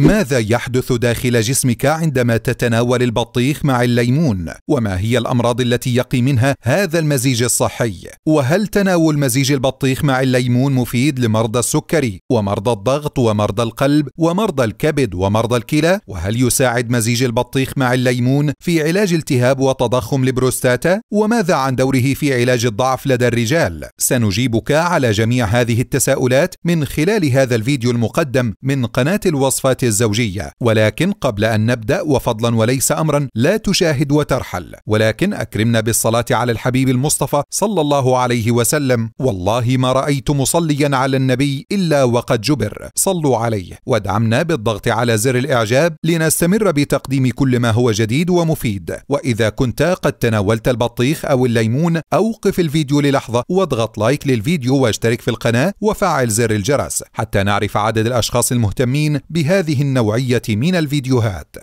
ماذا يحدث داخل جسمك عندما تتناول البطيخ مع الليمون وما هي الامراض التي يقي منها هذا المزيج الصحي وهل تناول مزيج البطيخ مع الليمون مفيد لمرضى السكري ومرضى الضغط ومرضى القلب ومرضى الكبد ومرضى الكلى وهل يساعد مزيج البطيخ مع الليمون في علاج التهاب وتضخم البروستاتا وماذا عن دوره في علاج الضعف لدى الرجال سنجيبك على جميع هذه التساؤلات من خلال هذا الفيديو المقدم من قناه الوصفات الزوجية ولكن قبل أن نبدأ وفضلا وليس أمرا لا تشاهد وترحل ولكن أكرمنا بالصلاة على الحبيب المصطفى صلى الله عليه وسلم والله ما رأيت مصليا على النبي إلا وقد جبر صلوا عليه وادعمنا بالضغط على زر الإعجاب لنستمر بتقديم كل ما هو جديد ومفيد وإذا كنت قد تناولت البطيخ أو الليمون أوقف الفيديو للحظة واضغط لايك للفيديو واشترك في القناة وفعل زر الجرس حتى نعرف عدد الأشخاص المهتمين بهذه هذه النوعية من الفيديوهات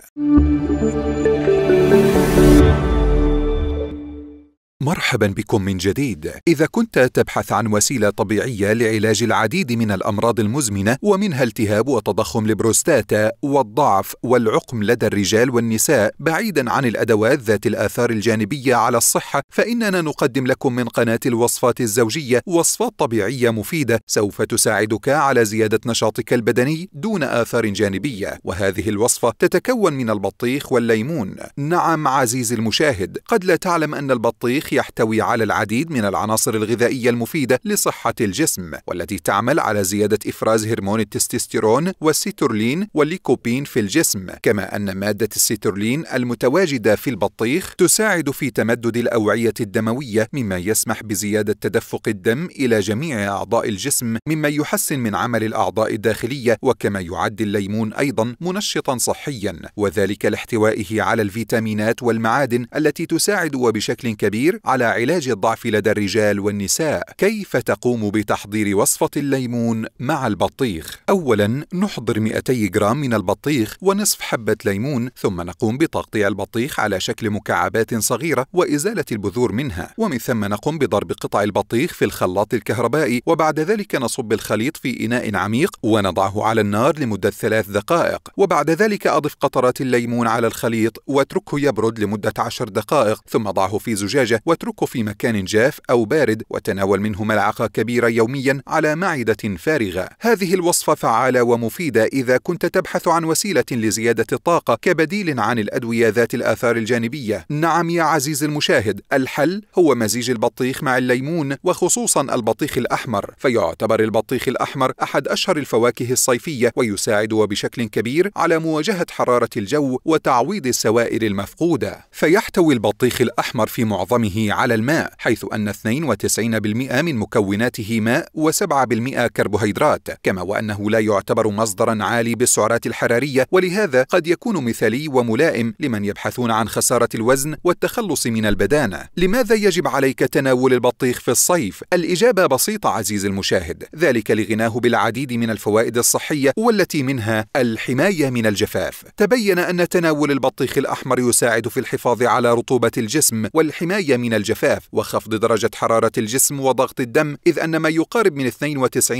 مرحبا بكم من جديد اذا كنت تبحث عن وسيله طبيعيه لعلاج العديد من الامراض المزمنه ومنها التهاب وتضخم البروستاتا والضعف والعقم لدى الرجال والنساء بعيدا عن الادوات ذات الاثار الجانبيه على الصحه فاننا نقدم لكم من قناه الوصفات الزوجيه وصفات طبيعيه مفيده سوف تساعدك على زياده نشاطك البدني دون اثار جانبيه وهذه الوصفه تتكون من البطيخ والليمون نعم عزيزي المشاهد قد لا تعلم ان البطيخ الفراخ يحتوي على العديد من العناصر الغذائية المفيدة لصحة الجسم والتي تعمل على زيادة إفراز هرمون التستوستيرون والسيترولين والليكوبين في الجسم كما أن مادة السيترولين المتواجدة في البطيخ تساعد في تمدد الأوعية الدموية مما يسمح بزيادة تدفق الدم إلى جميع أعضاء الجسم مما يحسن من عمل الأعضاء الداخلية وكما يعد الليمون أيضا منشطا صحيا وذلك لاحتوائه على الفيتامينات والمعادن التي تساعد وبشكل كبير على علاج الضعف لدى الرجال والنساء كيف تقوم بتحضير وصفة الليمون مع البطيخ أولا نحضر 200 جرام من البطيخ ونصف حبة ليمون ثم نقوم بتقطيع البطيخ على شكل مكعبات صغيرة وإزالة البذور منها ومن ثم نقوم بضرب قطع البطيخ في الخلاط الكهربائي وبعد ذلك نصب الخليط في إناء عميق ونضعه على النار لمدة ثلاث دقائق وبعد ذلك أضف قطرات الليمون على الخليط واتركه يبرد لمدة عشر دقائق ثم ضعه في زجاجة واتركه في مكان جاف أو بارد وتناول منه ملعقة كبيرة يوميا على معدة فارغة هذه الوصفة فعالة ومفيدة إذا كنت تبحث عن وسيلة لزيادة الطاقة كبديل عن الأدوية ذات الآثار الجانبية نعم يا عزيزي المشاهد الحل هو مزيج البطيخ مع الليمون وخصوصا البطيخ الأحمر فيعتبر البطيخ الأحمر أحد أشهر الفواكه الصيفية ويساعد وبشكل كبير على مواجهة حرارة الجو وتعويض السوائل المفقودة فيحتوي البطيخ الأحمر في معظمه على الماء حيث أن 92% من مكوناته ماء و7% كربوهيدرات كما وأنه لا يعتبر مصدرا عالي بالسعرات الحرارية ولهذا قد يكون مثالي وملائم لمن يبحثون عن خسارة الوزن والتخلص من البدانة لماذا يجب عليك تناول البطيخ في الصيف؟ الإجابة بسيطة عزيزي المشاهد ذلك لغناه بالعديد من الفوائد الصحية والتي منها الحماية من الجفاف تبين أن تناول البطيخ الأحمر يساعد في الحفاظ على رطوبة الجسم والحماية من من الجفاف وخفض درجة حرارة الجسم وضغط الدم إذ أن ما يقارب من 92%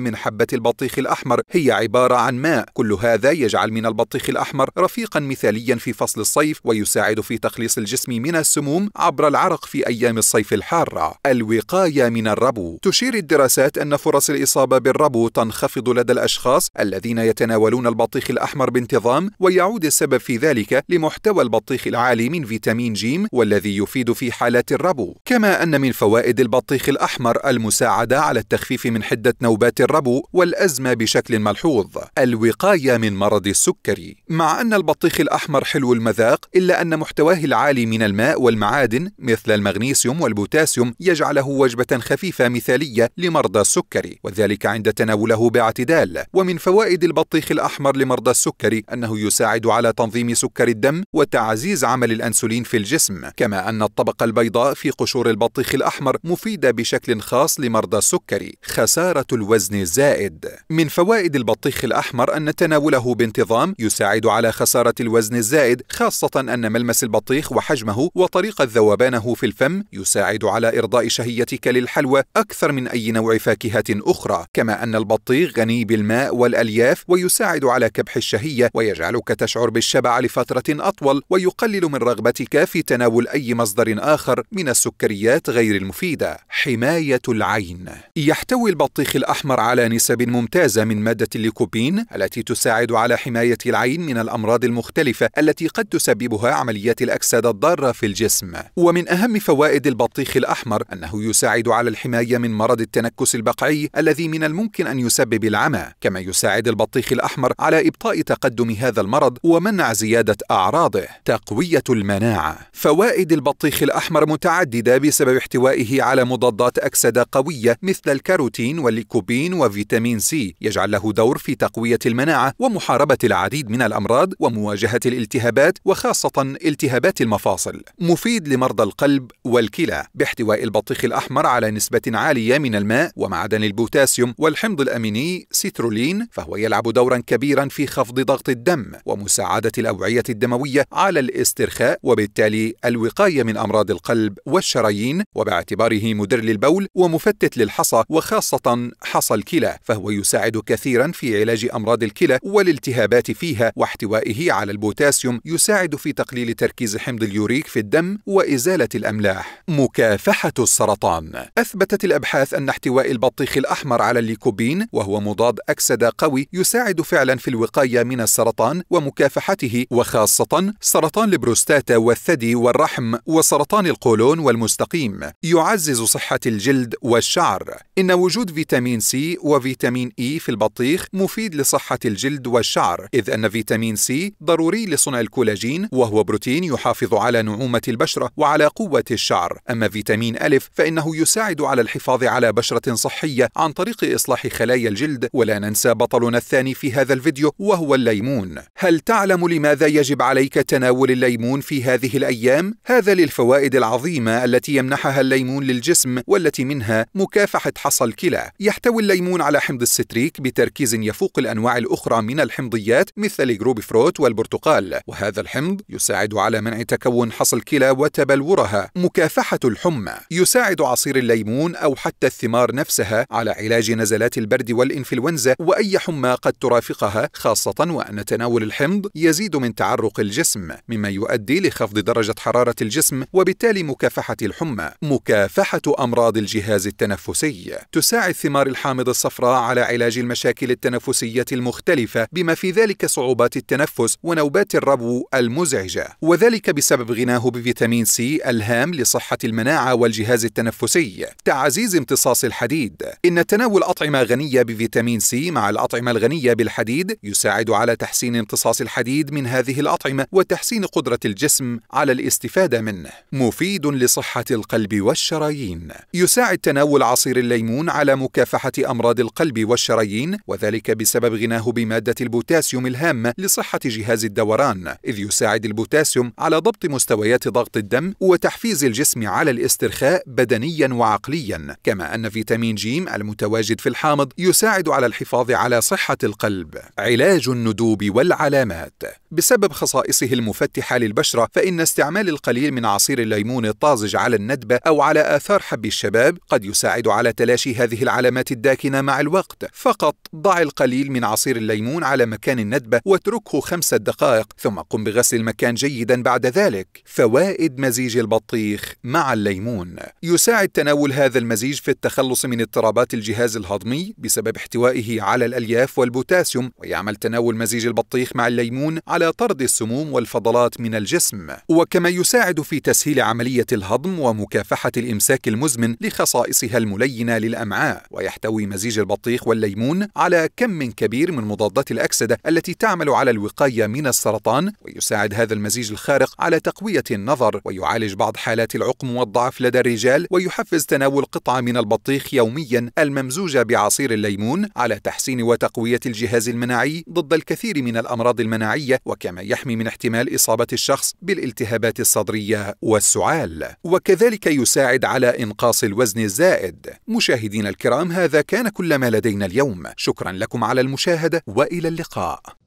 من حبة البطيخ الأحمر هي عبارة عن ماء كل هذا يجعل من البطيخ الأحمر رفيقا مثاليا في فصل الصيف ويساعد في تخليص الجسم من السموم عبر العرق في أيام الصيف الحارة الوقاية من الربو تشير الدراسات أن فرص الإصابة بالربو تنخفض لدى الأشخاص الذين يتناولون البطيخ الأحمر بانتظام ويعود السبب في ذلك لمحتوى البطيخ العالي من فيتامين جيم والذي يفيد في حالات الربو كما أن من فوائد البطيخ الأحمر المساعدة على التخفيف من حدة نوبات الربو والأزمة بشكل ملحوظ الوقاية من مرض السكري مع أن البطيخ الأحمر حلو المذاق إلا أن محتواه العالي من الماء والمعادن مثل المغنيسيوم والبوتاسيوم يجعله وجبة خفيفة مثالية لمرضى السكري وذلك عند تناوله باعتدال ومن فوائد البطيخ الأحمر لمرضى السكري أنه يساعد على تنظيم سكر الدم وتعزيز عمل الأنسولين في الجسم كما أن الطبقة البيضاء في قشور البطيخ الأحمر مفيدة بشكل خاص لمرضى السكري خسارة الوزن الزائد من فوائد البطيخ الأحمر أن تناوله بانتظام يساعد على خسارة الوزن الزائد خاصة أن ملمس البطيخ وحجمه وطريقة ذوبانه في الفم يساعد على إرضاء شهيتك للحلوى أكثر من أي نوع فاكهة أخرى كما أن البطيخ غني بالماء والألياف ويساعد على كبح الشهية ويجعلك تشعر بالشبع لفترة أطول ويقلل من رغبتك في تناول أي مصدر آخر آخر من السكريات غير المفيدة حماية العين يحتوي البطيخ الأحمر على نسب ممتازة من مادة الليكوبين التي تساعد على حماية العين من الأمراض المختلفة التي قد تسببها عمليات الأكسدة الضارة في الجسم ومن أهم فوائد البطيخ الأحمر أنه يساعد على الحماية من مرض التنكس البقعي الذي من الممكن أن يسبب العمى كما يساعد البطيخ الأحمر على إبطاء تقدم هذا المرض ومنع زيادة أعراضه تقوية المناعة فوائد البطيخ الأحمر الأحمر متعددة بسبب احتوائه على مضادات أكسدة قوية مثل الكاروتين والليكوبين وفيتامين سي يجعل له دور في تقوية المناعة ومحاربة العديد من الأمراض ومواجهة الالتهابات وخاصة التهابات المفاصل مفيد لمرضى القلب والكلى باحتواء البطيخ الأحمر على نسبة عالية من الماء ومعدن البوتاسيوم والحمض الأميني سيترولين فهو يلعب دورا كبيرا في خفض ضغط الدم ومساعدة الأوعية الدموية على الاسترخاء وبالتالي الوقاية من أمراض القلب والشرايين وباعتباره مدر للبول ومفتت للحصى وخاصة حصى الكلى فهو يساعد كثيرا في علاج أمراض الكلى والالتهابات فيها واحتوائه على البوتاسيوم يساعد في تقليل تركيز حمض اليوريك في الدم وإزالة الأملاح مكافحة السرطان أثبتت الأبحاث أن احتواء البطيخ الأحمر على الليكوبين وهو مضاد أكسدة قوي يساعد فعلا في الوقاية من السرطان ومكافحته وخاصة سرطان البروستاتا والثدي والرحم وسرطان سرطان القولون والمستقيم يعزز صحة الجلد والشعر إن وجود فيتامين سي وفيتامين إي في البطيخ مفيد لصحة الجلد والشعر إذ أن فيتامين سي ضروري لصنع الكولاجين وهو بروتين يحافظ على نعومة البشرة وعلى قوة الشعر أما فيتامين ألف فإنه يساعد على الحفاظ على بشرة صحية عن طريق إصلاح خلايا الجلد ولا ننسى بطلنا الثاني في هذا الفيديو وهو الليمون هل تعلم لماذا يجب عليك تناول الليمون في هذه الأيام؟ هذا للفوائد الفوائد العظيمة التي يمنحها الليمون للجسم والتي منها مكافحة حصى الكلى. يحتوي الليمون على حمض الستريك بتركيز يفوق الأنواع الأخرى من الحمضيات مثل جروب فروت والبرتقال، وهذا الحمض يساعد على منع تكون حصى الكلى وتبلورها. مكافحة الحمى يساعد عصير الليمون أو حتى الثمار نفسها على علاج نزلات البرد والإنفلونزا وأي حمى قد ترافقها خاصة وأن تناول الحمض يزيد من تعرق الجسم مما يؤدي لخفض درجة حرارة الجسم وبالتالي وبالتالي مكافحة الحمى مكافحة أمراض الجهاز التنفسي تساعد ثمار الحامض الصفراء على علاج المشاكل التنفسية المختلفة بما في ذلك صعوبات التنفس ونوبات الربو المزعجة وذلك بسبب غناه بفيتامين سي الهام لصحة المناعة والجهاز التنفسي تعزيز امتصاص الحديد إن تناول أطعمة غنية بفيتامين سي مع الأطعمة الغنية بالحديد يساعد على تحسين امتصاص الحديد من هذه الأطعمة وتحسين قدرة الجسم على الاستفادة منه مفيد لصحة القلب والشرايين. يساعد تناول عصير الليمون على مكافحة أمراض القلب والشرايين وذلك بسبب غناه بمادة البوتاسيوم الهامة لصحة جهاز الدوران، إذ يساعد البوتاسيوم على ضبط مستويات ضغط الدم وتحفيز الجسم على الاسترخاء بدنيا وعقليا، كما أن فيتامين جيم المتواجد في الحامض يساعد على الحفاظ على صحة القلب. علاج الندوب والعلامات بسبب خصائصه المفتحة للبشرة فإن استعمال القليل من عصير الليمون الطازج على الندبة أو على آثار حب الشباب قد يساعد على تلاشي هذه العلامات الداكنة مع الوقت فقط ضع القليل من عصير الليمون على مكان الندبة واتركه خمسة دقائق ثم قم بغسل المكان جيدا بعد ذلك فوائد مزيج البطيخ مع الليمون يساعد تناول هذا المزيج في التخلص من اضطرابات الجهاز الهضمي بسبب احتوائه على الألياف والبوتاسيوم ويعمل تناول مزيج البطيخ مع الليمون على على طرد السموم والفضلات من الجسم وكما يساعد في تسهيل عملية الهضم ومكافحة الإمساك المزمن لخصائصها الملينة للأمعاء ويحتوي مزيج البطيخ والليمون على كم كبير من مضادات الأكسدة التي تعمل على الوقاية من السرطان ويساعد هذا المزيج الخارق على تقوية النظر ويعالج بعض حالات العقم والضعف لدى الرجال ويحفز تناول قطعة من البطيخ يوميا الممزوجة بعصير الليمون على تحسين وتقوية الجهاز المناعي ضد الكثير من الأمراض المناعية وكما يحمي من احتمال إصابة الشخص بالالتهابات الصدرية والسعال وكذلك يساعد على إنقاص الوزن الزائد مشاهدين الكرام هذا كان كل ما لدينا اليوم شكرا لكم على المشاهدة وإلى اللقاء